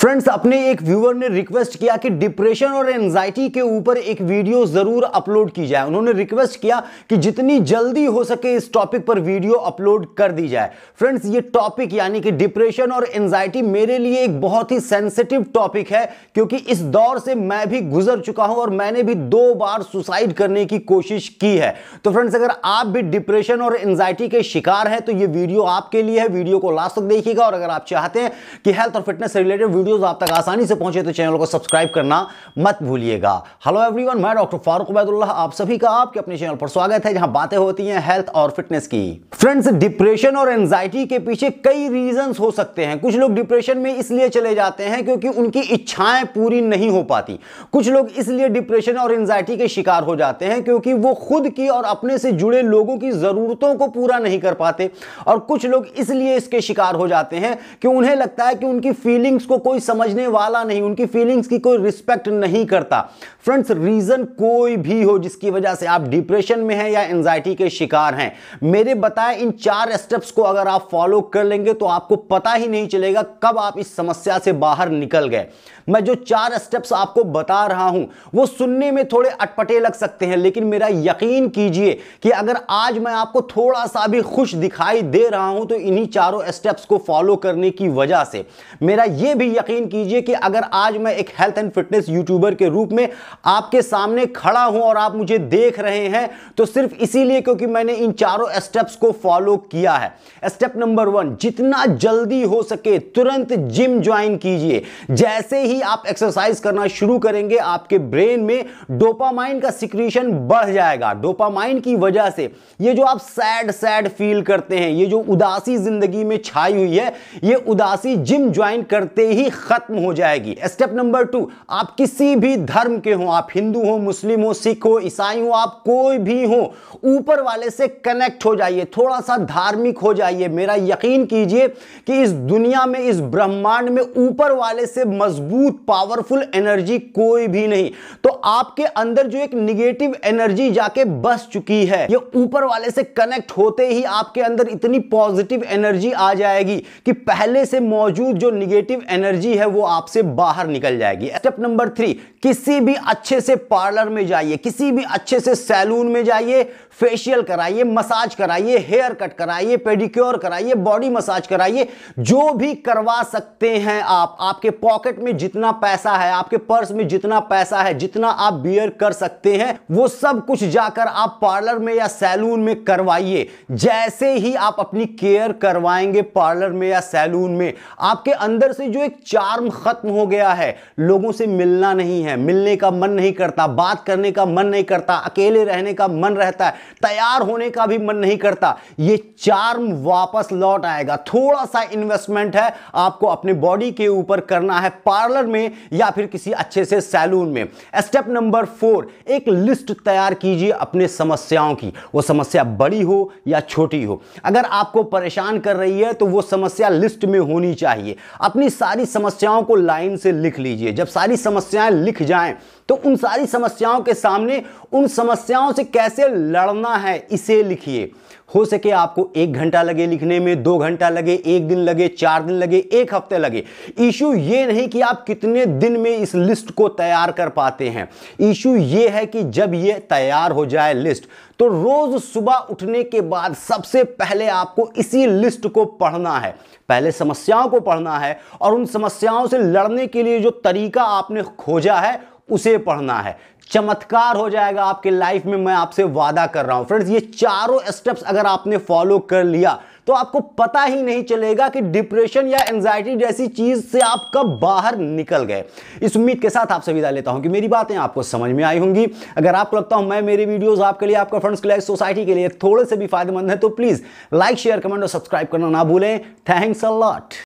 friends अपने एक viewer ने रिक्वेस्ट किया कि डिप्रेशन और एंजाइटी के ऊपर एक वीडियो जरूर अपलोड की जाए उन्होंने रिक्वेस्ट किया कि जितनी जल्दी हो सके इस टॉपिक पर वीडियो अपलोड कर दी जाए फ्रेंड्स ये टॉपिक यानी कि डिप्रेशन और एंजाइटी मेरे लिए एक बहुत ही सेंसिटिव टॉपिक है क्योंकि इस दौर से मैं भी गुजर चुका हूं और मैंने भी दो बार सुसाइड करने की कोशिश की है तो फ्रेंड्स अगर आप भी डिप्रेशन और एंजाइटी के शिकार हैं तो ये वीडियो आपके लिए है वीडियो को लास्ट तक देखिएगा और अगर आप चाहते हैं कि हेल्थ और फिटनेस रिलेटेड वीडियोस आप तक आसानी से पहुंचे तो चैनल को सब्सक्राइब करना मत भूलिएगा हेलो एवरीवन मैं डॉक्टर फारूक उबैदुल्ला आप सभी का आपके अपने चैनल पर स्वागत है जहां बातें होती हैं हेल्थ और फिटनेस की फ्रेंड्स डिप्रेशन और एंजाइटी के पीछे कई रीजन हो सकते हैं कुछ लोग डिप्रेशन में इसलिए चले जाते हैं क्योंकि उनकी इच्छाएं पूरी नहीं हो पाती कुछ लोग इसलिए डिप्रेशन और एंजाइटी के शिकार हो जाते हैं क्योंकि वो खुद की और अपने से जुड़े लोगों की जरूरतों को पूरा नहीं कर पाते और कुछ लोग इसलिए इसके शिकार हो जाते हैं कि उन्हें लगता है कि उनकी फीलिंग्स को कोई कोई समझने वाला नहीं उनकी फीलिंग्स की कोई रिस्पेक्ट नहीं करता फ्रेंड्स रीजन कोई भी हो जिसकी वजह से आप डिप्रेशन में हैं या एंजाइटी के शिकार हैं मेरे बताए इन चार स्टेप्स को अगर आप फॉलो कर लेंगे तो आपको पता ही नहीं चलेगा कब आप इस समस्या से बाहर निकल गए मैं जो चार स्टेप्स आपको बता रहा हूं वो सुनने में थोड़े अटपटे लग सकते हैं लेकिन मेरा यकीन कीजिए कि अगर आज मैं आपको थोड़ा सा भी खुश दिखाई दे रहा हूं तो इन्हीं चारों स्टेप्स को फॉलो करने की वजह से मेरा ये भी यकीन यकीन कीजिए कि अगर आज मैं एक हेल्थ एंड फिटनेस यूट्यूबर के रूप में आपके सामने खड़ा हूं और आप मुझे देख रहे हैं तो सिर्फ इसीलिए क्योंकि मैंने इन चारों स्टेप्स को फॉलो किया है स्टेप नंबर वन जितना जल्दी हो सके तुरंत जिम ज्वाइन कीजिए जैसे ही आप एक्सरसाइज करना शुरू करेंगे आपके ब्रेन में डोपामाइन का सिक्रीशन बढ़ जाएगा डोपामाइन की वजह से ये जो आप सैड सैड फील करते हैं ये जो उदासी जिंदगी में छाई हुई है ये उदासी जिम ज्वाइन करते ही खत्म हो जाएगी स्टेप नंबर टू आप किसी भी धर्म के हो आप हिंदू हो मुस्लिम हो सिख हो ईसाई हो आप कोई भी हो ऊपर वाले से कनेक्ट हो जाइए थोड़ा सा धार्मिक हो जाइए मेरा यकीन कीजिए कि इस दुनिया में इस ब्रह्मांड में ऊपर वाले से मजबूत पावरफुल एनर्जी कोई भी नहीं तो आपके अंदर जो एक निगेटिव एनर्जी जाके बस चुकी है ये ऊपर वाले से कनेक्ट होते ही आपके अंदर इतनी पॉजिटिव एनर्जी आ जाएगी कि पहले से मौजूद जो निगेटिव एनर्जी एनर्जी है वो आपसे बाहर निकल जाएगी स्टेप नंबर थ्री किसी भी अच्छे से पार्लर में जाइए किसी भी अच्छे से सैलून में जाइए फेशियल कराइए मसाज कराइए हेयर कट कराइए पेडिक्योर कराइए बॉडी मसाज कराइए जो भी करवा सकते हैं आप आपके पॉकेट में जितना पैसा है आपके पर्स में जितना पैसा है जितना आप बियर कर सकते हैं वो सब कुछ जाकर आप पार्लर में या सैलून में करवाइए जैसे ही आप अपनी केयर करवाएंगे पार्लर में या सैलून में आपके अंदर से जो एक चार्म खत्म हो गया है लोगों से मिलना नहीं है मिलने का मन नहीं करता बात करने का मन नहीं करता अकेले रहने का मन रहता है तैयार होने का भी मन नहीं करता ये चार्म वापस लौट आएगा थोड़ा सा इन्वेस्टमेंट है आपको अपने बॉडी के ऊपर करना है पार्लर में या फिर किसी अच्छे से सैलून में स्टेप नंबर फोर एक लिस्ट तैयार कीजिए अपने समस्याओं की वो समस्या बड़ी हो या छोटी हो अगर आपको परेशान कर रही है तो वो समस्या लिस्ट में होनी चाहिए अपनी सारी समस्या समस्याओं को लाइन से लिख लीजिए जब सारी समस्याएं लिख जाएं तो उन सारी समस्याओं के सामने उन समस्याओं से कैसे लड़ना है इसे लिखिए हो सके आपको एक घंटा लगे लिखने में दो घंटा लगे एक दिन लगे चार दिन लगे एक हफ्ते लगे इशू ये नहीं कि आप कितने दिन में इस लिस्ट को तैयार कर पाते हैं इशू ये है कि जब ये तैयार हो जाए लिस्ट तो रोज सुबह उठने के बाद सबसे पहले आपको इसी लिस्ट को पढ़ना है पहले समस्याओं को पढ़ना है और उन समस्या समस्याओं से लड़ने के लिए जो तरीका आपने खोजा है उसे पढ़ना है चमत्कार हो जाएगा आपके लाइफ में मैं आपसे वादा कर रहा हूं फ्रेंड्स ये चारों स्टेप्स अगर आपने फॉलो कर लिया तो आपको पता ही नहीं चलेगा कि डिप्रेशन या एंजाइटी जैसी चीज से आप कब बाहर निकल गए इस उम्मीद के साथ आपसे विदा लेता हूं कि मेरी बातें आपको समझ में आई होंगी अगर आपको लगता हूं मैं मेरे वीडियोस आपके लिए आपका फ्रेंड्स के लिए सोसाइटी के लिए थोड़े से भी फायदेमंद है तो प्लीज लाइक शेयर कमेंट और सब्सक्राइब करना ना भूलें थैंक्स अ लॉट